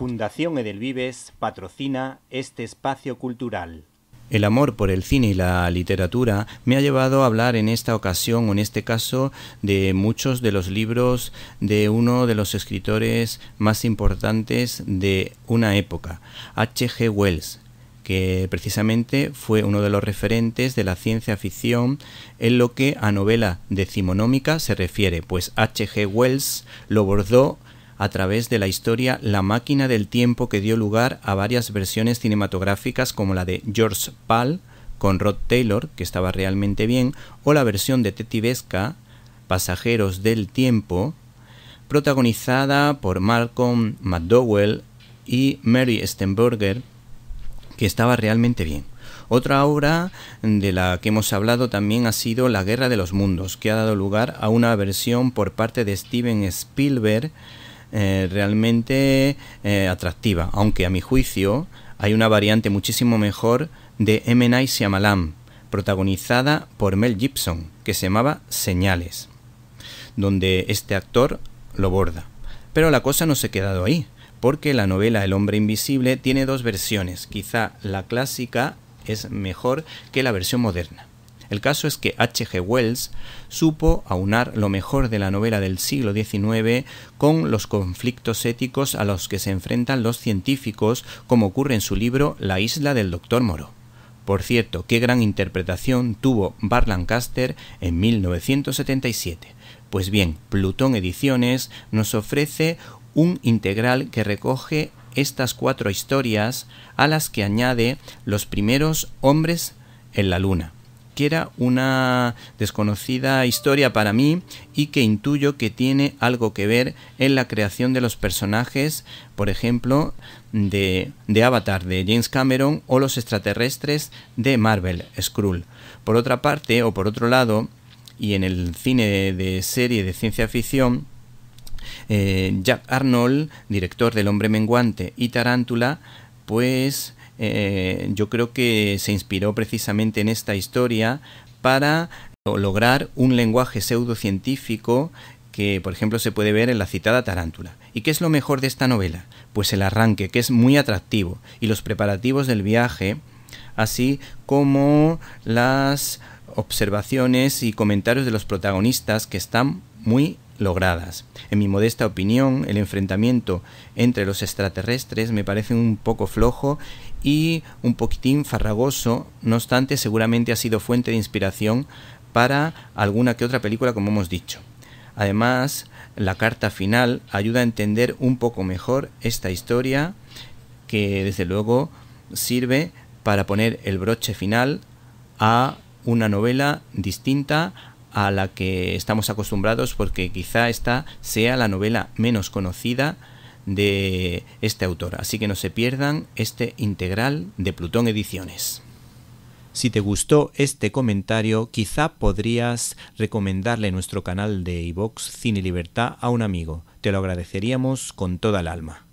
Fundación Edelvives patrocina este espacio cultural. El amor por el cine y la literatura me ha llevado a hablar en esta ocasión o en este caso de muchos de los libros de uno de los escritores más importantes de una época, H.G. Wells, que precisamente fue uno de los referentes de la ciencia ficción en lo que a novela decimonómica se refiere, pues H.G. Wells lo bordó a través de la historia la máquina del tiempo que dio lugar a varias versiones cinematográficas como la de George Pal con Rod Taylor, que estaba realmente bien, o la versión de detectivesca Pasajeros del Tiempo, protagonizada por Malcolm McDowell y Mary Stenberger, que estaba realmente bien. Otra obra de la que hemos hablado también ha sido La Guerra de los Mundos, que ha dado lugar a una versión por parte de Steven Spielberg eh, realmente eh, atractiva, aunque a mi juicio hay una variante muchísimo mejor de M. Night protagonizada por Mel Gibson, que se llamaba Señales, donde este actor lo borda. Pero la cosa no se ha quedado ahí, porque la novela El hombre invisible tiene dos versiones, quizá la clásica es mejor que la versión moderna. El caso es que H.G. Wells supo aunar lo mejor de la novela del siglo XIX con los conflictos éticos a los que se enfrentan los científicos, como ocurre en su libro La isla del doctor Moro. Por cierto, qué gran interpretación tuvo Barlancaster Lancaster en 1977. Pues bien, Plutón Ediciones nos ofrece un integral que recoge estas cuatro historias a las que añade los primeros hombres en la Luna que era una desconocida historia para mí y que intuyo que tiene algo que ver en la creación de los personajes, por ejemplo, de, de Avatar de James Cameron o los extraterrestres de Marvel, Skrull. Por otra parte, o por otro lado, y en el cine de, serie de ciencia ficción, eh, Jack Arnold, director del Hombre Menguante y Tarántula, pues eh, yo creo que se inspiró precisamente en esta historia para lograr un lenguaje pseudocientífico que, por ejemplo, se puede ver en la citada Tarántula. ¿Y qué es lo mejor de esta novela? Pues el arranque, que es muy atractivo, y los preparativos del viaje, así como las observaciones y comentarios de los protagonistas que están muy logradas. En mi modesta opinión, el enfrentamiento entre los extraterrestres me parece un poco flojo y un poquitín farragoso, no obstante seguramente ha sido fuente de inspiración para alguna que otra película como hemos dicho. Además, la carta final ayuda a entender un poco mejor esta historia que desde luego sirve para poner el broche final a una novela distinta a la que estamos acostumbrados porque quizá esta sea la novela menos conocida de este autor. Así que no se pierdan este integral de Plutón Ediciones. Si te gustó este comentario, quizá podrías recomendarle nuestro canal de iVox Cine Libertad a un amigo. Te lo agradeceríamos con toda el alma.